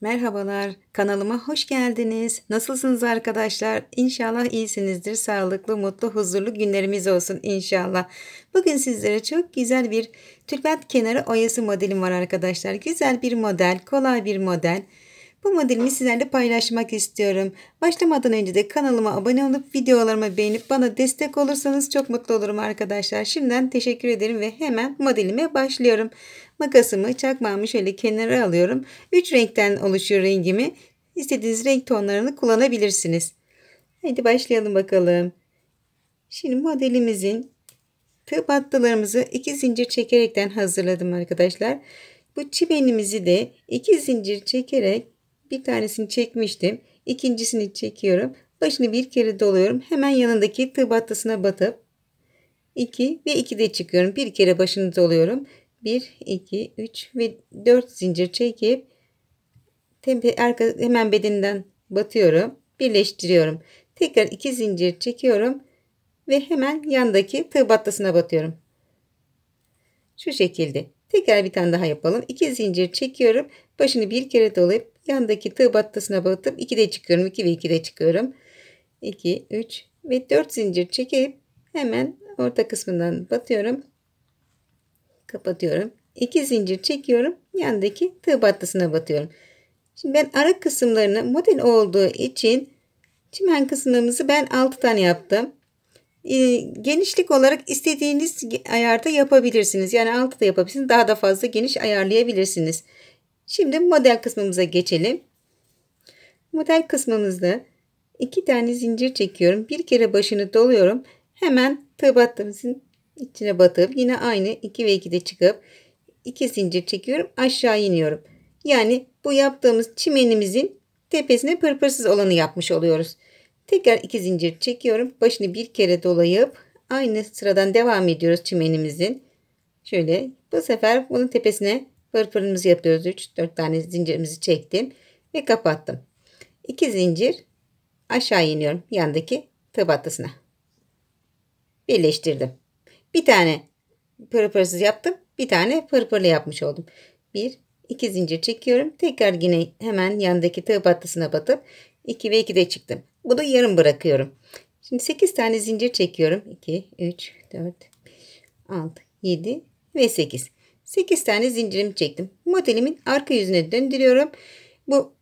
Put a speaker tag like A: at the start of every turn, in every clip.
A: Merhabalar, kanalıma hoş geldiniz. Nasılsınız arkadaşlar? İnşallah iyisinizdir. Sağlıklı, mutlu, huzurlu günlerimiz olsun inşallah. Bugün sizlere çok güzel bir tülbent kenarı oyası modelim var arkadaşlar. Güzel bir model, kolay bir model. Bu modelimi sizlerle paylaşmak istiyorum. Başlamadan önce de kanalıma abone olup videolarımı beğenip bana destek olursanız çok mutlu olurum arkadaşlar. Şimdiden teşekkür ederim ve hemen modelime başlıyorum. Makasımı, çakmağımı şöyle kenara alıyorum. 3 renkten oluşuyor rengimi. İstediğiniz renk tonlarını kullanabilirsiniz. Hadi başlayalım bakalım. Şimdi modelimizin tıp attılarımızı 2 zincir çekerekten hazırladım arkadaşlar. Bu çimenimizi de 2 zincir çekerek bir tanesini çekmiştim. İkincisini çekiyorum. Başını bir kere doluyorum. Hemen yanındaki tığ battısına batıp 2 ve 2 de çıkıyorum. Bir kere başını doluyorum. 1 2 3 ve 4 zincir çekip tempe arka hemen bedeninden batıyorum birleştiriyorum tekrar 2 zincir çekiyorum ve hemen yandaki tığ battasına batıyorum şu şekilde tekrar bir tane daha yapalım 2 zincir çekiyorum başını bir kere dolayıp yandaki tığ battasına batıp de çıkıyorum 2 ve de çıkıyorum 2 3 ve 4 zincir çekip hemen orta kısmından batıyorum kapatıyorum. 2 zincir çekiyorum. Yandaki tığ battısına batıyorum. Şimdi ben ara kısımlarını model olduğu için çimen kısmımızı ben 6 tane yaptım. Ee, genişlik olarak istediğiniz ayarda yapabilirsiniz. Yani 6 da yapabilirsiniz. Daha da fazla geniş ayarlayabilirsiniz. Şimdi model kısmımıza geçelim. Model kısmımızda 2 tane zincir çekiyorum. Bir kere başını doluyorum. Hemen tığ battığımızın içine batıp yine aynı 2 ve 2'de çıkıp 2 zincir çekiyorum aşağı iniyorum. Yani bu yaptığımız çimenimizin tepesine pırpırsız olanı yapmış oluyoruz. Tekrar 2 zincir çekiyorum. Başını bir kere dolayıp aynı sıradan devam ediyoruz çimenimizin. Şöyle bu sefer bunun tepesine pırpırımızı yapıyoruz. 3-4 tane zincirimizi çektim ve kapattım. 2 zincir aşağı iniyorum yandaki tıp atlasına. Birleştirdim. Bir tane pırpırsız yaptım. Bir tane pırpırlı yapmış oldum. Bir, iki zincir çekiyorum. Tekrar yine hemen yanındaki tığ battısına batıp 2 ve 2 de çıktım. Bunu yarım bırakıyorum. Şimdi 8 tane zincir çekiyorum. 2, 3, 4, 5, 6, 7 ve 8. 8 tane zincirimi çektim. Modelimin arka yüzüne döndürüyorum. Bu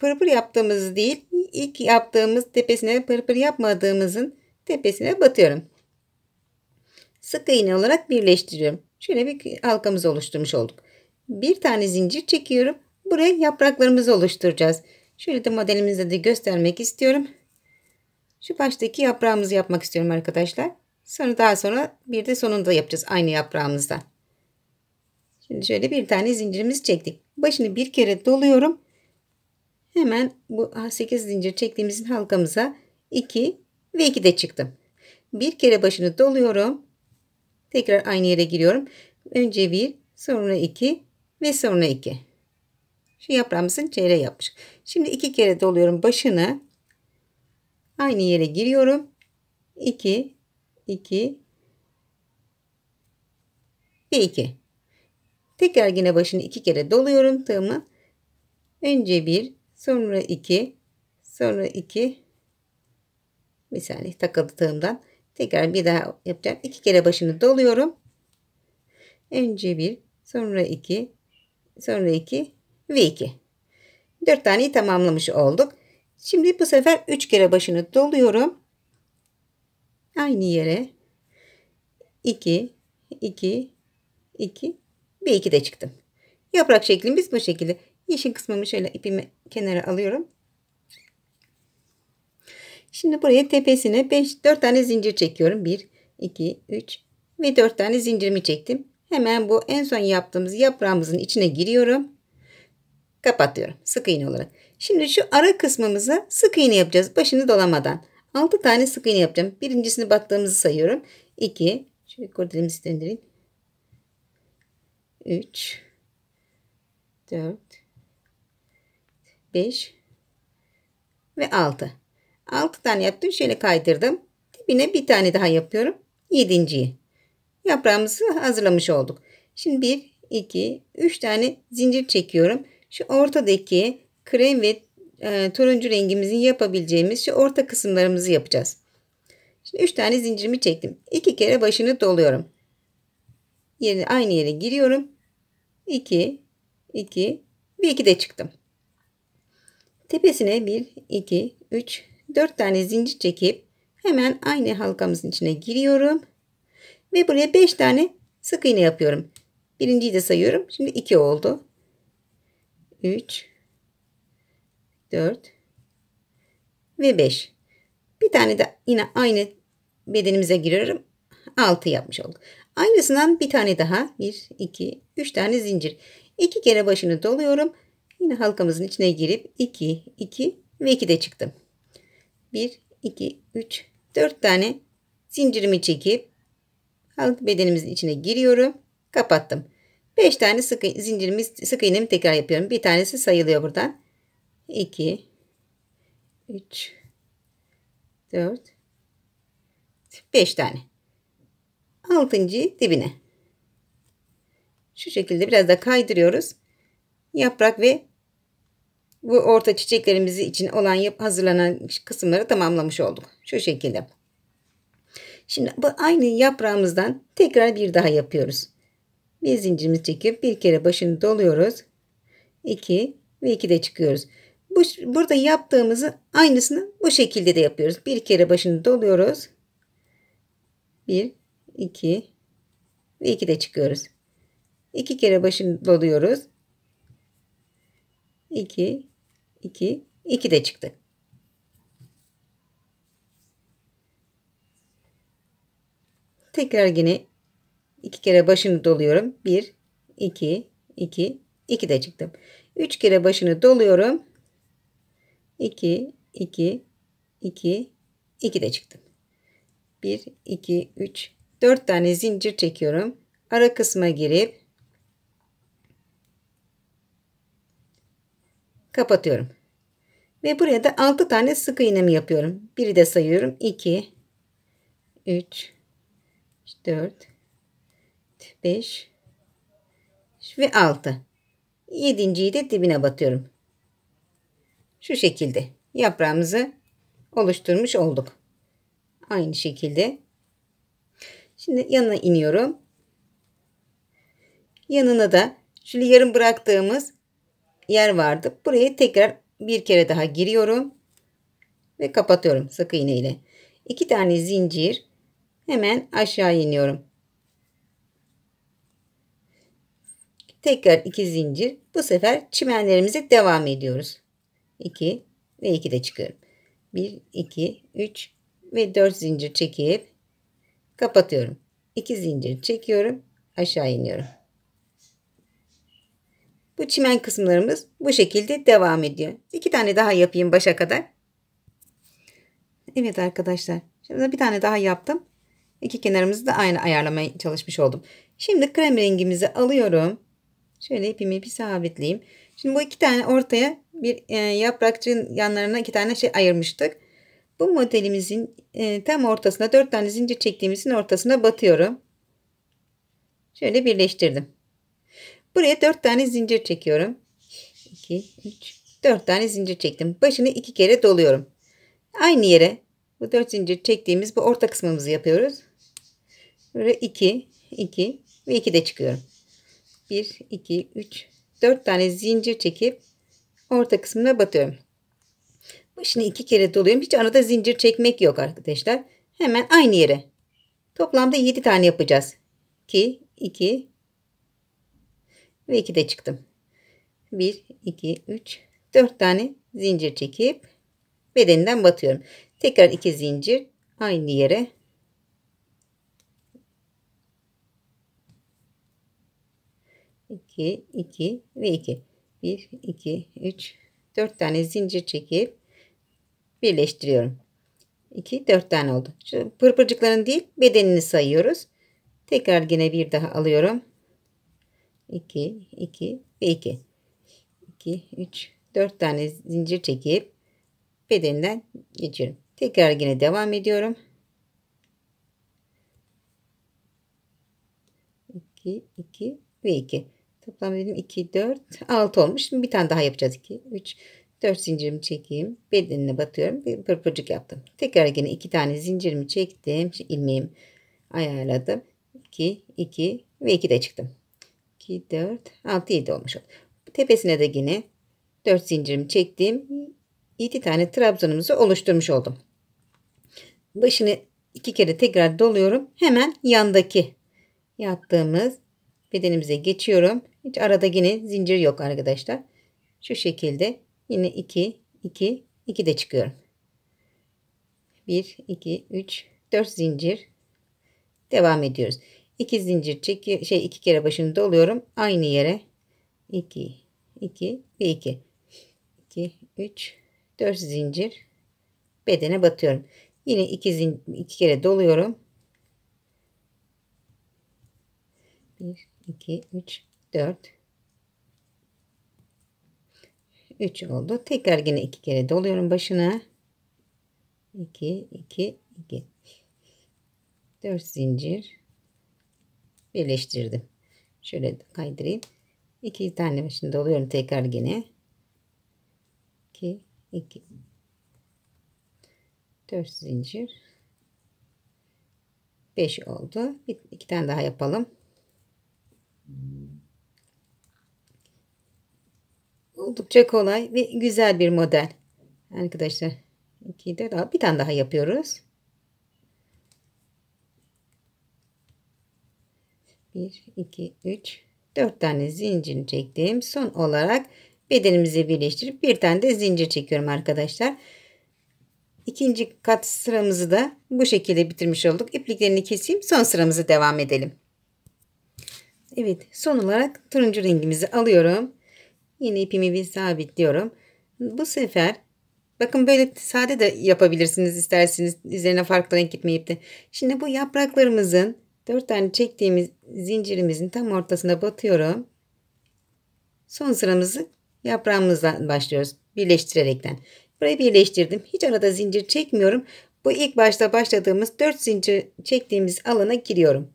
A: pırpır yaptığımız değil, ilk yaptığımız tepesine pırpır yapmadığımızın tepesine batıyorum sık iğne olarak birleştiriyorum. Şöyle bir halkamızı oluşturmuş olduk. Bir tane zincir çekiyorum. Buraya yapraklarımızı oluşturacağız. Şöyle de modelimizde de göstermek istiyorum. Şu baştaki yaprağımızı yapmak istiyorum arkadaşlar. Sonra daha sonra bir de sonunda yapacağız aynı yaprağımızdan. Şimdi şöyle bir tane zincirimizi çektik. Başını bir kere doluyorum. Hemen bu 8 zincir çektiğimizin halkamıza 2 ve 2 de çıktım. Bir kere başını doluyorum. Tekrar aynı yere giriyorum. Önce bir, sonra iki ve sonra iki. Şu yaprağımızın çeyreği yapmış. Şimdi iki kere doluyorum başını. Aynı yere giriyorum. 2, 2 ve 2. Tekrar yine başını iki kere doluyorum tığımı. Önce bir, sonra iki, sonra iki. Bir saniye takıldı tığımdan. Tekrar bir daha yapacağım. İki kere başını doluyorum. Önce bir, sonra iki, sonra iki ve iki. Dört taneyi tamamlamış olduk. Şimdi bu sefer üç kere başını doluyorum. Aynı yere. İki, iki, iki ve iki de çıktım. Yaprak şeklimiz bu şekilde. Yeşil kısmımı şöyle ipimi kenara alıyorum. Şimdi buraya tepesine 5 4 tane zincir çekiyorum. 1 2 3 ve 4 tane zincirimi çektim. Hemen bu en son yaptığımız yaprağımızın içine giriyorum. Kapatıyorum sık iğne olarak. Şimdi şu ara kısmımızı sık iğne yapacağız başını dolamadan. 6 tane sık iğne yapacağım. Birincisini battığımızı sayıyorum. 2 şöyle kurdilimizi döndüreyim. 3 4 5 ve 6. 6 tane yaptım. Şöyle kaydırdım. Dibine bir tane daha yapıyorum. 7.yi. Yaprağımızı hazırlamış olduk. Şimdi 1, 2, 3 tane zincir çekiyorum. Şu ortadaki krem ve e, turuncu rengimizin yapabileceğimiz şu orta kısımlarımızı yapacağız. Şimdi 3 tane zincirimi çektim. 2 kere başını doluyorum. Yeri, aynı yere giriyorum. 2, 2, bir iki de çıktım. Tepesine 1, 2, 3, 4 tane zincir çekip hemen aynı halkamızın içine giriyorum. Ve buraya 5 tane sık iğne yapıyorum. Birinciyi de sayıyorum. Şimdi 2 oldu. 3 4 ve 5. Bir tane de yine aynı bedenimize giriyorum. 6 yapmış olduk. Aynısından bir tane daha. 1, 2, 3 tane zincir. 2 kere başını doluyorum. Yine halkamızın içine girip 2, 2 ve 2 de çıktım. 1, 2, 3, 4 tane zincirimi çekip halk bedenimizin içine giriyorum. Kapattım. 5 tane sıkı, zincirimiz, sık iğnemi tekrar yapıyorum. Bir tanesi sayılıyor buradan. 2, 3, 4, 5 tane. 6. dibine. Şu şekilde biraz da kaydırıyoruz. Yaprak ve bu orta çiçeklerimiz için olan hazırlanan kısımları tamamlamış olduk. Şu şekilde. Şimdi bu aynı yaprağımızdan tekrar bir daha yapıyoruz. Bir zincirimizi çekip bir kere başını doluyoruz. 2 ve 2 de çıkıyoruz. Bu, burada yaptığımızı aynısını bu şekilde de yapıyoruz. Bir kere başını doluyoruz. 1, 2 ve 2 de çıkıyoruz. 2 kere başını doluyoruz. 2 2, 2 de çıktı. Tekrar yine iki kere başını doluyorum. 1, 2, 2, 2 de çıktım. 3 kere başını doluyorum. 2, 2, 2, 2 de çıktım. 1, 2, 3, 4 tane zincir çekiyorum. Ara kısma girip Kapatıyorum. Ve buraya da 6 tane sık iğnemi yapıyorum. Biri de sayıyorum. 2, 3, 4, 5 ve 6. Yedinciyi de dibine batıyorum. Şu şekilde yaprağımızı oluşturmuş olduk. Aynı şekilde. Şimdi yanına iniyorum. Yanına da şöyle yarım bıraktığımız yer vardı. Buraya tekrar bir kere daha giriyorum ve kapatıyorum sık iğne ile. İki tane zincir hemen aşağı iniyorum. Tekrar iki zincir. Bu sefer çimenlerimize devam ediyoruz. 2 ve 2 de çıkıyorum. 1, 2, 3 ve 4 zincir çekip kapatıyorum. 2 zincir çekiyorum. Aşağı iniyorum. Bu çimen kısımlarımız bu şekilde devam ediyor. İki tane daha yapayım başa kadar. Evet arkadaşlar. Şimdi bir tane daha yaptım. İki kenarımızı da aynı ayarlamaya çalışmış oldum. Şimdi krem rengimizi alıyorum. Şöyle ipimi bir sabitleyeyim. Şimdi bu iki tane ortaya bir e, yaprakçığın yanlarına iki tane şey ayırmıştık. Bu modelimizin e, tam ortasına dört tane zincir çektiğimizin ortasına batıyorum. Şöyle birleştirdim. Buraya 4 tane zincir çekiyorum. 2, 3, 4 tane zincir çektim. Başını 2 kere doluyorum. Aynı yere bu 4 zincir çektiğimiz bu orta kısmımızı yapıyoruz. Böyle 2, 2 ve 2 de çıkıyorum. 1, 2, 3, 4 tane zincir çekip orta kısmına batıyorum. Başını 2 kere doluyorum. Hiç arada zincir çekmek yok arkadaşlar. Hemen aynı yere. Toplamda 7 tane yapacağız. 2, 2, ve 2 de çıktım. 1 2 3 4 tane zincir çekip bedeninden batıyorum. Tekrar 2 zincir aynı yere İki, iki ve iki. Bir, iki, üç, dört tane zincir çekip birleştiriyorum. İki, dört tane oldu. Şu pırpırcıkların değil bedenini sayıyoruz. Tekrar yine bir daha alıyorum. 2, 2 ve 2. 2, 3, 4 tane zincir çekip bedeninden geçiyorum. Tekrar yine devam ediyorum. 2, 2 ve 2. Toplam dedim 2, 4, 6 olmuş. Şimdi bir tane daha yapacağız. 2, 3, 4 zincirimi çekeyim. Bedenine batıyorum. Bir pırpırcık yaptım. Tekrar yine 2 tane zincirimi çektim. Şimdi ilmeğim ayarladım. 2, 2 ve 2 de çıktım. 2, 4, 6, 7 olmuş oldu. Tepesine de yine 4 zincirimi çektim. 7 tane trabzanımızı oluşturmuş oldum. Başını iki kere tekrar doluyorum. Hemen yandaki yattığımız bedenimize geçiyorum. Hiç arada yine zincir yok arkadaşlar. Şu şekilde yine 2, 2, 2 de çıkıyorum. 1, 2, 3, 4 zincir. Devam ediyoruz. 2 zincir çek, şey iki kere başını doluyorum aynı yere 2 2 ve 2 2 3 4 zincir bedene batıyorum yine 2 zincir iki kere doluyorum 1 2 3 4 3 oldu tekrar yine iki kere doluyorum başına 2 2 2 4 zincir birleştirdim. Şöyle kaydırayım. İki tane şimdi doluyorum tekrar gene. 2 2 4 zincir 5 oldu. Bir, iki tane daha yapalım. Oldukça kolay ve güzel bir model. Arkadaşlar 2 de daha bir tane daha yapıyoruz. 1 2 3 4 tane zincir çektim. Son olarak bedenimizi birleştirip bir tane de zincir çekiyorum arkadaşlar. İkinci kat sıramızı da bu şekilde bitirmiş olduk. İpliklerini keseyim. Son sıramızı devam edelim. Evet son olarak turuncu rengimizi alıyorum. Yine ipimi bir sabitliyorum. Bu sefer bakın böyle sade de yapabilirsiniz isterseniz üzerine farklı renk gitmeyip de. Şimdi bu yapraklarımızın 4 tane çektiğimiz zincirimizin tam ortasında batıyorum. Son sıramızı yaprağımızdan başlıyoruz. Birleştirerekten. Burayı birleştirdim. Hiç arada zincir çekmiyorum. Bu ilk başta başladığımız 4 zincir çektiğimiz alana giriyorum.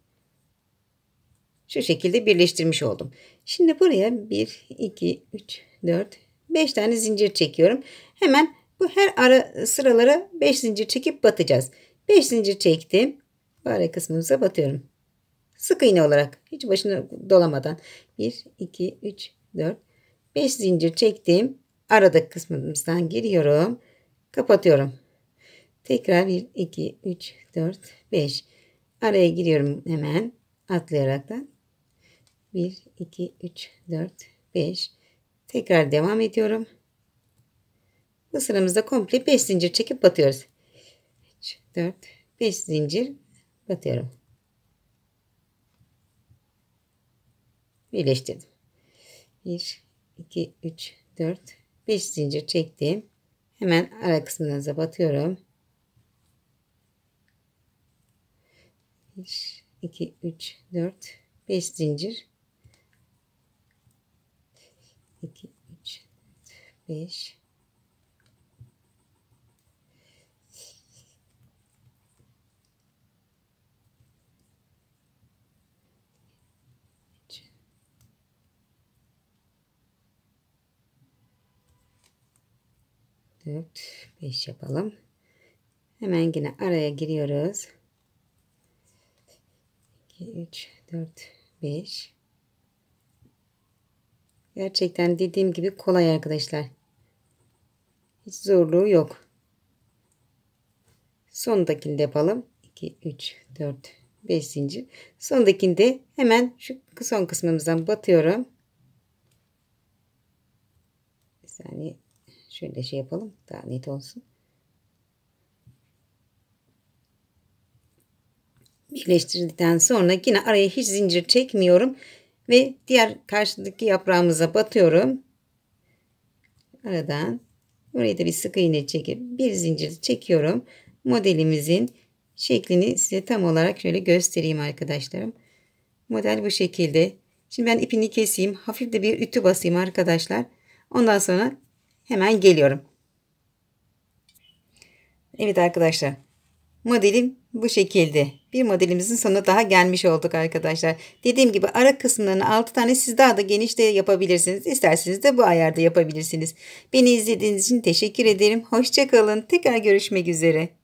A: Şu şekilde birleştirmiş oldum. Şimdi buraya 1, 2, 3, 4, 5 tane zincir çekiyorum. Hemen bu her ara sıralara 5 zincir çekip batacağız. 5 zincir çektim fare kısmımıza batıyorum. Sık iğne olarak hiç başını dolamadan 1, 2, 3, 4, 5 zincir çektim. Aradaki kısmımızdan giriyorum. Kapatıyorum. Tekrar 1, 2, 3, 4, 5. Araya giriyorum hemen atlayarak da. 1, 2, 3, 4, 5. Tekrar devam ediyorum. Bu sıramızda komple 5 zincir çekip batıyoruz. 3, 4, 5 zincir Katıyorum. Birleştirdim. 1, 2, 3, 4, 5 zincir çektim. Hemen ara kısmınıza zapatıyorum. 1, 2, 3, 4, 5 zincir. 2, 3, 5, 4 5 yapalım. Hemen yine araya giriyoruz. 2 3 4 5 Gerçekten dediğim gibi kolay arkadaşlar. Hiç zorluğu yok. Sondakini de yapalım. 2 3 4 5 zincir. Sondakini de hemen şu son kısmımızdan batıyorum. Bir saniye Şöyle şey yapalım daha net olsun. Birleştirdikten sonra yine araya hiç zincir çekmiyorum. Ve diğer karşıdaki yaprağımıza batıyorum. Aradan buraya da bir sık iğne çekip bir zincir çekiyorum. Modelimizin şeklini size tam olarak şöyle göstereyim arkadaşlarım. Model bu şekilde. Şimdi ben ipini keseyim. Hafif de bir ütü basayım arkadaşlar. Ondan sonra Hemen geliyorum. Evet arkadaşlar. Modelim bu şekilde. Bir modelimizin sonuna daha gelmiş olduk arkadaşlar. Dediğim gibi ara kısımlarını 6 tane siz daha da geniş de yapabilirsiniz. İsterseniz de bu ayarda yapabilirsiniz. Beni izlediğiniz için teşekkür ederim. Hoşçakalın. Tekrar görüşmek üzere.